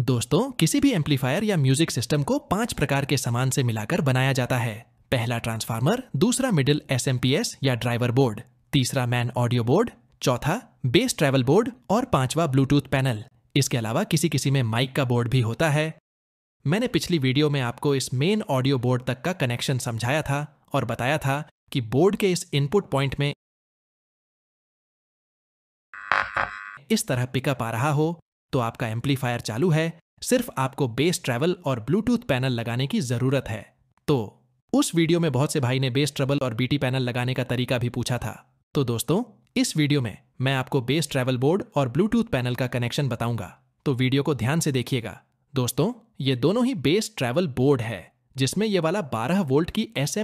दोस्तों किसी भी एम्पलीफायर या म्यूजिक सिस्टम को पांच प्रकार के सामान से मिलाकर बनाया जाता है पहला ट्रांसफार्मर दूसरा मिडिल एस या ड्राइवर बोर्ड तीसरा मैन ऑडियो बोर्ड चौथा बेस ट्रैवल बोर्ड और पांचवा ब्लूटूथ पैनल इसके अलावा किसी किसी में माइक का बोर्ड भी होता है मैंने पिछली वीडियो में आपको इस मेन ऑडियो बोर्ड तक का कनेक्शन समझाया था और बताया था कि बोर्ड के इस इनपुट पॉइंट में इस तरह पिकअप आ रहा हो तो आपका एम्पलीफायर चालू है सिर्फ आपको बेस ट्रेवल और ब्लूटूथ पैनल लगाने की ज़रूरत है तो उस वीडियो में बहुत से भाई ने बेस ट्रेवल और बीटी पैनल लगाने का तरीका भी पूछा था तो दोस्तों इस वीडियो में मैं आपको बेस ट्रेवल बोर्ड और ब्लूटूथ पैनल का कनेक्शन बताऊंगा तो वीडियो को ध्यान से देखिएगा दोस्तों ये दोनों ही बेस ट्रेवल बोर्ड है जिसमें ये वाला 12 वोल्ट की एस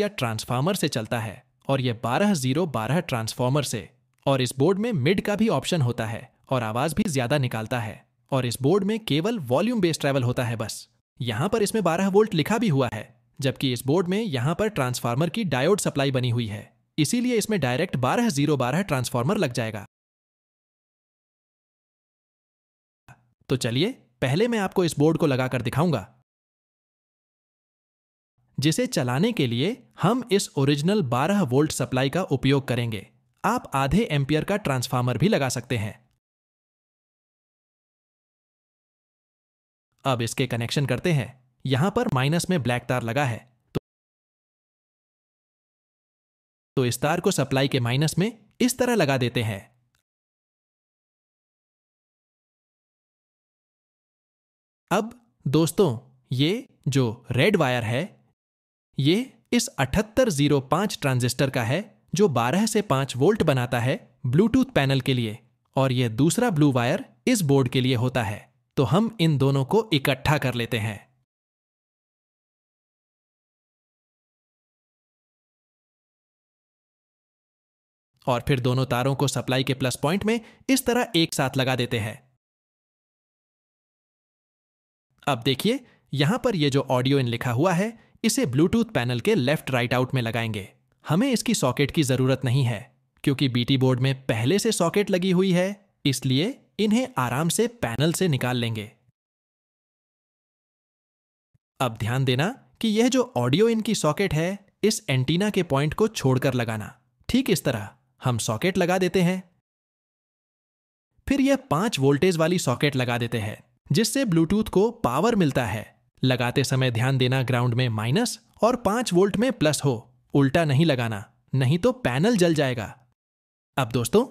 या ट्रांसफार्मर से चलता है और ये बारह जीरो बारह ट्रांसफार्मर से और इस बोर्ड में मिड का भी ऑप्शन होता है और आवाज भी ज्यादा निकालता है और इस बोर्ड में केवल वॉल्यूम बेस्ड ट्रैवल होता है बस यहां पर इसमें 12 वोल्ट लिखा भी हुआ है जबकि इस बोर्ड में यहां पर ट्रांसफार्मर की डायोड सप्लाई बनी हुई है इसीलिए इसमें डायरेक्ट बारह जीरो बारह ट्रांसफार्मर लग जाएगा तो चलिए पहले मैं आपको इस बोर्ड को लगाकर दिखाऊंगा जिसे चलाने के लिए हम इस ओरिजिनल 12 वोल्ट सप्लाई का उपयोग करेंगे आप आधे एम्पियर का ट्रांसफार्मर भी लगा सकते हैं अब इसके कनेक्शन करते हैं यहां पर माइनस में ब्लैक तार लगा है तो, तो इस तार को सप्लाई के माइनस में इस तरह लगा देते हैं अब दोस्तों ये जो रेड वायर है ये इस 7805 ट्रांजिस्टर का है जो 12 से 5 वोल्ट बनाता है ब्लूटूथ पैनल के लिए और यह दूसरा ब्लू वायर इस बोर्ड के लिए होता है तो हम इन दोनों को इकट्ठा कर लेते हैं और फिर दोनों तारों को सप्लाई के प्लस पॉइंट में इस तरह एक साथ लगा देते हैं अब देखिए यहां पर यह जो ऑडियो इन लिखा हुआ है इसे ब्लूटूथ पैनल के लेफ्ट राइट आउट में लगाएंगे हमें इसकी सॉकेट की जरूरत नहीं है क्योंकि बीटी बोर्ड में पहले से सॉकेट लगी हुई है इसलिए इन्हें आराम से पैनल से निकाल लेंगे अब ध्यान देना कि यह जो ऑडियो इनकी सॉकेट है इस एंटीना के पॉइंट को छोड़कर लगाना ठीक इस तरह हम सॉकेट लगा देते हैं फिर यह पांच वोल्टेज वाली सॉकेट लगा देते हैं जिससे ब्लूटूथ को पावर मिलता है लगाते समय ध्यान देना ग्राउंड में माइनस और पांच वोल्ट में प्लस हो उल्टा नहीं लगाना नहीं तो पैनल जल जाएगा अब दोस्तों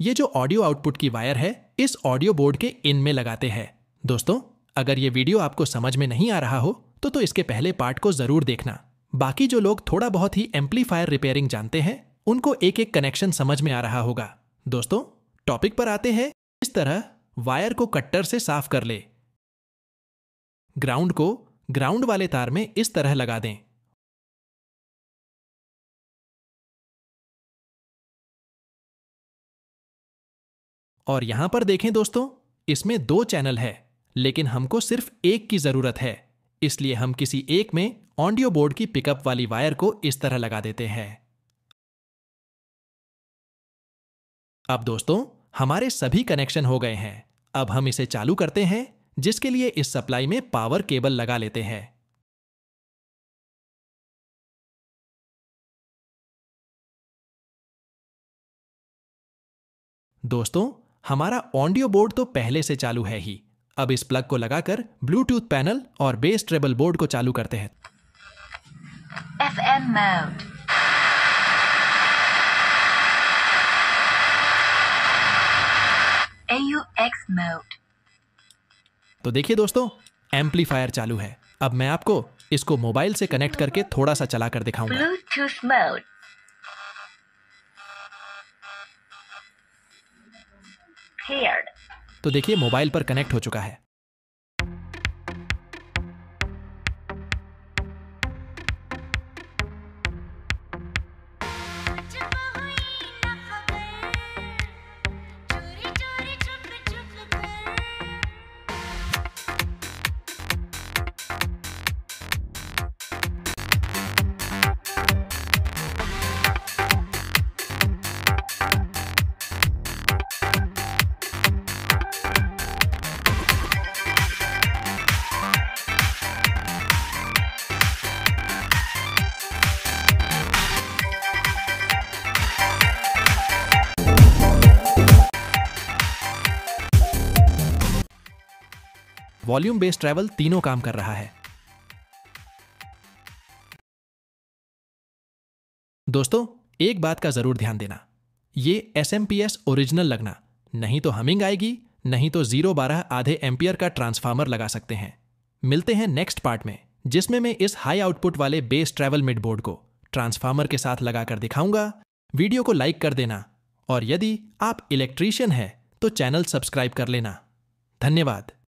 ये जो ऑडियो आउटपुट की वायर है इस ऑडियो बोर्ड के इन में लगाते हैं दोस्तों अगर ये वीडियो आपको समझ में नहीं आ रहा हो तो तो इसके पहले पार्ट को जरूर देखना बाकी जो लोग थोड़ा बहुत ही एम्पलीफायर रिपेयरिंग जानते हैं उनको एक एक कनेक्शन समझ में आ रहा होगा दोस्तों टॉपिक पर आते हैं इस तरह वायर को कट्टर से साफ कर ले ग्राउंड को ग्राउंड वाले तार में इस तरह लगा दें और यहां पर देखें दोस्तों इसमें दो चैनल है लेकिन हमको सिर्फ एक की जरूरत है इसलिए हम किसी एक में ऑडियो बोर्ड की पिकअप वाली वायर को इस तरह लगा देते हैं अब दोस्तों हमारे सभी कनेक्शन हो गए हैं अब हम इसे चालू करते हैं जिसके लिए इस सप्लाई में पावर केबल लगा लेते हैं दोस्तों हमारा ऑडियो बोर्ड तो पहले से चालू है ही अब इस प्लग को लगाकर ब्लूटूथ पैनल और बेस ट्रेबल बोर्ड को चालू करते हैं FM mode. AUX mode. तो देखिए दोस्तों एम्पलीफायर चालू है अब मैं आपको इसको मोबाइल से कनेक्ट करके थोड़ा सा दिखाऊंगा ब्लूटूथ दिखाऊंगा तो देखिए मोबाइल पर कनेक्ट हो चुका है वॉल्यूम बेस्ड ट्रैवल तीनों काम कर रहा है दोस्तों एक बात का जरूर ध्यान देना ये S M P S original लगना नहीं तो हमिंग आएगी नहीं तो जीरो बारह आधे एम्पियर का ट्रांसफार्मर लगा सकते हैं मिलते हैं नेक्स्ट पार्ट में जिसमें मैं इस हाई आउटपुट वाले बेस ट्रैवल मिडबोर्ड को ट्रांसफार्मर के साथ लगाकर दिखाऊंगा वीडियो को लाइक कर देना और यदि आप इलेक्ट्रीशियन हैं तो चैनल सब्सक्राइब कर लेना धन्यवाद